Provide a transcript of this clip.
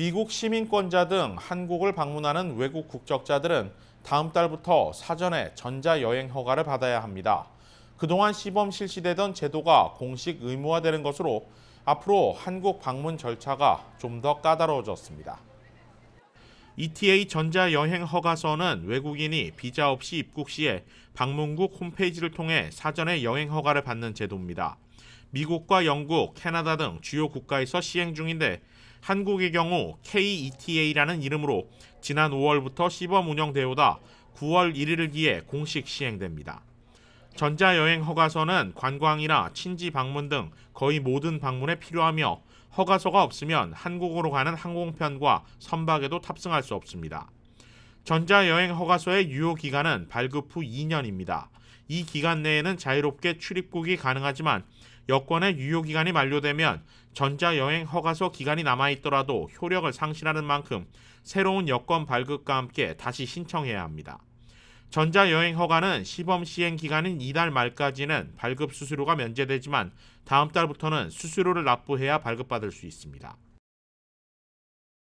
미국 시민권자 등 한국을 방문하는 외국 국적자들은 다음 달부터 사전에 전자여행 허가를 받아야 합니다. 그동안 시범 실시되던 제도가 공식 의무화되는 것으로 앞으로 한국 방문 절차가 좀 더 까다로워졌습니다. ETA 전자여행 허가서는 외국인이 비자 없이 입국 시에 방문국 홈페이지를 통해 사전에 여행 허가를 받는 제도입니다. 미국과 영국, 캐나다 등 주요 국가에서 시행 중인데 한국의 경우 KETA라는 이름으로 지난 5월부터 시범 운영되어 오다 9월 1일을 기해 공식 시행됩니다. 전자여행 허가서는 관광이나 친지 방문 등 거의 모든 방문에 필요하며 허가서가 없으면 한국으로 가는 항공편과 선박에도 탑승할 수 없습니다. 전자여행 허가서의 유효 기간은 발급 후 2년입니다. 이 기간 내에는 자유롭게 출입국이 가능하지만 여권의 유효 기간이 만료되면 전자여행 허가서 기간이 남아있더라도 효력을 상실하는 만큼 새로운 여권 발급과 함께 다시 신청해야 합니다. 전자여행 허가는 시범 시행 기간인 이달 말까지는 발급 수수료가 면제되지만 다음 달부터는 수수료를 납부해야 발급받을 수 있습니다.